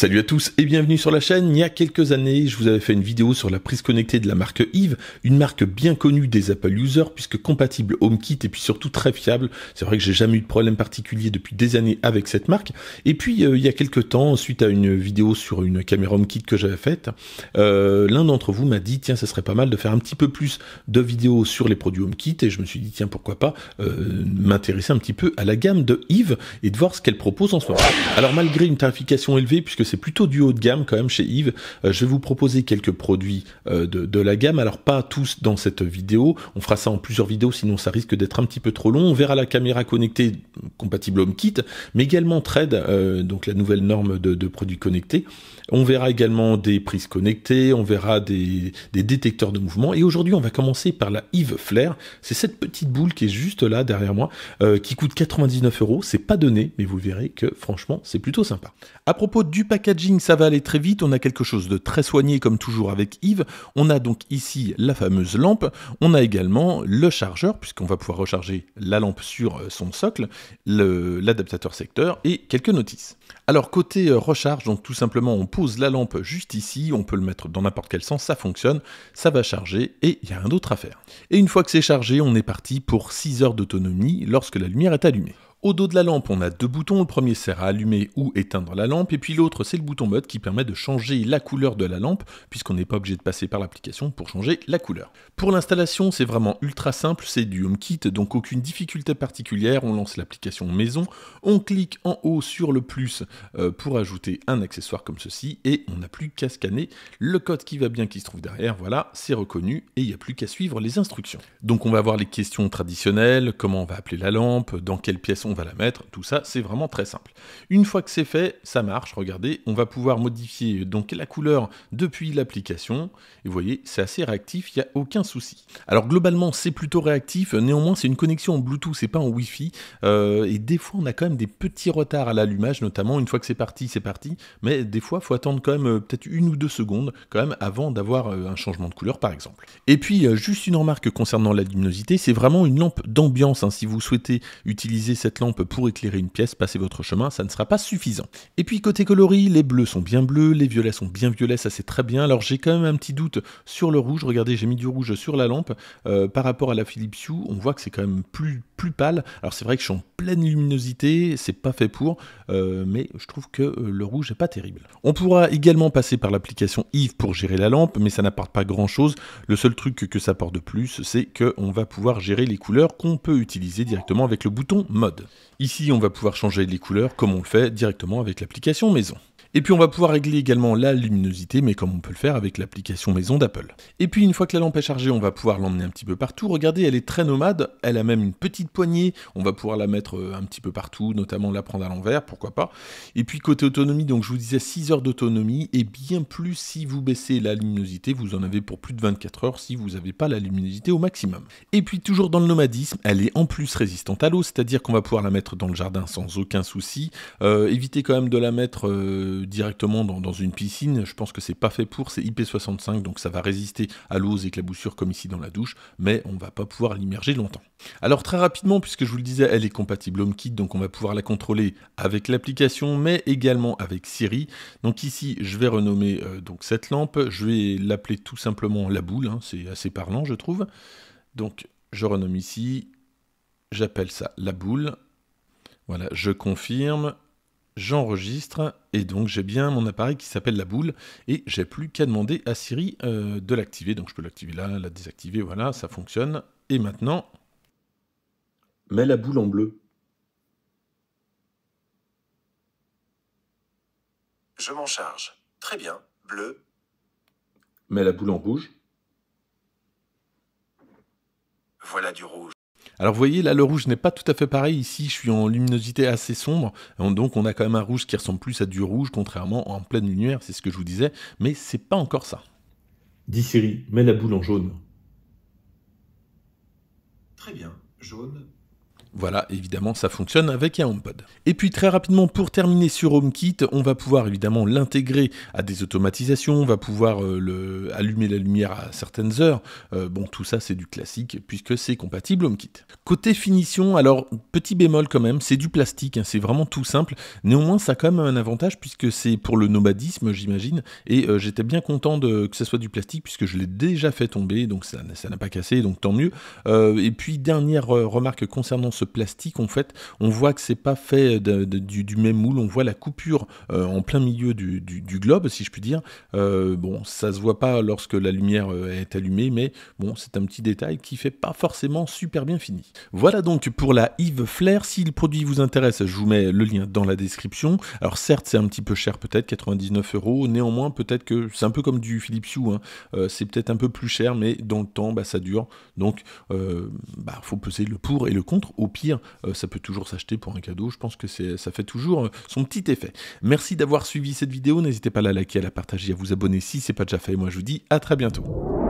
Salut à tous et bienvenue sur la chaîne. Il y a quelques années, je vous avais fait une vidéo sur la prise connectée de la marque Yves, une marque bien connue des Apple users puisque compatible HomeKit et puis surtout très fiable. C'est vrai que j'ai jamais eu de problème particulier depuis des années avec cette marque. Et puis euh, il y a quelques temps, suite à une vidéo sur une caméra HomeKit que j'avais faite, euh, l'un d'entre vous m'a dit tiens, ça serait pas mal de faire un petit peu plus de vidéos sur les produits HomeKit et je me suis dit tiens pourquoi pas euh, m'intéresser un petit peu à la gamme de Yves et de voir ce qu'elle propose en soi. Alors malgré une tarification élevée puisque c'est plutôt du haut de gamme quand même chez Yves. Euh, je vais vous proposer quelques produits euh, de, la gamme, alors pas tous dans cette vidéo, on fera ça en plusieurs vidéos sinon ça risque d'être un petit peu trop long. On verra la caméra connectée compatible HomeKit, mais également Trade, euh, donc la nouvelle norme de, produits connectés. On verra également des prises connectées, on verra des, détecteurs de mouvement. Et aujourd'hui, on va commencer par la Yves Flair. C'est cette petite boule qui est juste là derrière moi, qui coûte 99 euros. C'est pas donné, mais vous verrez que franchement, c'est plutôt sympa. À propos du paquet packaging, ça va aller très vite. On a quelque chose de très soigné, comme toujours avec Yves. On a donc ici la fameuse lampe. On a également le chargeur, puisqu'on va pouvoir recharger la lampe sur euh, son socle, l'adaptateur secteur et quelques notices. Alors côté euh, recharge, donc tout simplement on pose la lampe juste ici, on peut le mettre dans n'importe quel sens, ça fonctionne, ça va charger et il n'y a rien d'autre à faire. Et une fois que c'est chargé, on est parti pour 6 heures d'autonomie lorsque la lumière est allumée. Au dos de la lampe, on a deux boutons. Le premier sert à allumer ou éteindre la lampe, et puis l'autre, c'est le bouton mode qui permet de changer la couleur de la lampe, puisqu'on n'est pas obligé de passer par l'application pour changer la couleur. Pour l'installation, c'est vraiment ultra simple, c'est du home kit, donc aucune difficulté particulière. On lance l'application maison, on clique en haut sur le plus euh, pour ajouter un accessoire comme ceci, et on n'a plus qu'à scanner le code qui va bien qui se trouve derrière. Voilà, c'est reconnu, et il n'y a plus qu'à suivre les instructions. Donc on va voir les questions traditionnelles, comment on va appeler la lampe, dans quelle pièce on on va la mettre, tout ça, c'est vraiment très simple. Une fois que c'est fait, ça marche, regardez, on va pouvoir modifier euh, donc la couleur depuis l'application, et vous voyez, c'est assez réactif, il n'y a aucun souci. Alors globalement, c'est plutôt réactif, néanmoins, c'est une connexion Bluetooth c'est pas en Wi-Fi, euh, et des fois, on a quand même des petits retards à l'allumage, notamment une fois que c'est parti, c'est parti, mais des fois, faut attendre quand même euh, peut-être une ou deux secondes, quand même, avant d'avoir un changement de couleur, par exemple. Et puis, juste une remarque concernant la luminosité, c'est vraiment une lampe d'ambiance, hein. si vous souhaitez utiliser cette Lampe pour éclairer une pièce, passer votre chemin, ça ne sera pas suffisant. Et puis côté coloris, les bleus sont bien bleus, les violets sont bien violets, ça c'est très bien. Alors j'ai quand même un petit doute sur le rouge, regardez j'ai mis du rouge sur la lampe, euh, par rapport à la Philips Hue, on voit que c'est quand même plus, plus pâle. Alors c'est vrai que je suis en pleine luminosité, c'est pas fait pour, euh, mais je trouve que euh, le rouge est pas terrible. On pourra également passer par l'application Yves pour gérer la lampe, mais ça n'apporte pas grand chose. Le seul truc que ça apporte de plus, c'est qu'on va pouvoir gérer les couleurs qu'on peut utiliser directement avec le bouton mode. Ici, on va pouvoir changer les couleurs comme on le fait directement avec l'application maison. Et puis on va pouvoir régler également la luminosité, mais comme on peut le faire avec l'application maison d'Apple. Et puis une fois que la lampe est chargée, on va pouvoir l'emmener un petit peu partout. Regardez, elle est très nomade, elle a même une petite poignée, on va pouvoir la mettre euh, un petit peu partout, notamment la prendre à l'envers, pourquoi pas. Et puis côté autonomie, donc je vous disais 6 heures d'autonomie, et bien plus si vous baissez la luminosité, vous en avez pour plus de 24 heures si vous n'avez pas la luminosité au maximum. Et puis toujours dans le nomadisme, elle est en plus résistante à l'eau, c'est-à-dire qu'on va pouvoir la mettre dans le jardin sans aucun souci. Euh, évitez quand même de la mettre... Euh, directement dans, une piscine, je pense que c'est pas fait pour, c'est IP65, donc ça va résister à l'eau, aux éclaboussures comme ici dans la douche, mais on va pas pouvoir l'immerger longtemps. Alors très rapidement, puisque je vous le disais, elle est compatible HomeKit, donc on va pouvoir la contrôler avec l'application, mais également avec Siri. Donc ici, je vais renommer euh, donc cette lampe, je vais l'appeler tout simplement la boule, hein. c'est assez parlant je trouve. Donc je renomme ici, j'appelle ça la boule. Voilà, je confirme, j'enregistre et donc j'ai bien mon appareil qui s'appelle la boule et j'ai plus qu'à demander à Siri euh, de l'activer. Donc je peux l'activer là, la désactiver, voilà, ça fonctionne. Et maintenant. Mets la boule en bleu. Je m'en charge. Très bien, bleu. Mets la boule en rouge. Voilà du rouge. Alors vous voyez, là, le rouge n'est pas tout à fait pareil. Ici, je suis en luminosité assez sombre, donc on a quand même un rouge qui ressemble plus à du rouge, contrairement en pleine lumière, c'est ce que je vous disais, mais c'est pas encore ça. Dit Siri, mets la boule en jaune. Très bien, jaune, voilà, évidemment, ça fonctionne avec un HomePod. Et puis très rapidement, pour terminer sur HomeKit, on va pouvoir évidemment l'intégrer à des automatisations, on va pouvoir euh, allumer la lumière à certaines heures. Euh, bon, tout ça, c'est du classique puisque c'est compatible HomeKit. Côté finition, alors petit bémol quand même, c'est du plastique, hein, c'est vraiment tout simple. Néanmoins, ça a quand même un avantage puisque c'est pour le nomadisme, j'imagine. Et euh, j'étais bien content que ce soit du plastique puisque je l'ai déjà fait tomber, donc ça n'a pas cassé, donc tant mieux. et puis dernière remarque concernant plastique, en fait, on voit que c'est pas fait du, même moule. On voit la coupure euh, en plein milieu du, globe, si je puis dire. Euh, bon, ça se voit pas lorsque la lumière euh, est allumée, mais bon, c'est un petit détail qui fait pas forcément super bien fini. Voilà donc pour la Yves Flair. Si le produit vous intéresse, je vous mets le lien dans la description. Alors certes, c'est un petit peu cher, peut-être 99 euros. Néanmoins, peut-être que c'est un peu comme du Philips Hue. Hein. c'est peut-être un peu plus cher, mais dans le temps, bah, ça dure. Donc, bah, faut peser le pour et le contre au pire, euh, ça peut toujours s'acheter pour un cadeau. Je pense que ça fait toujours euh, son petit effet. Merci d'avoir suivi cette vidéo. N'hésitez pas à la liker, à la partager, à vous abonner si ce c'est pas déjà fait. Et moi, je vous dis à très bientôt.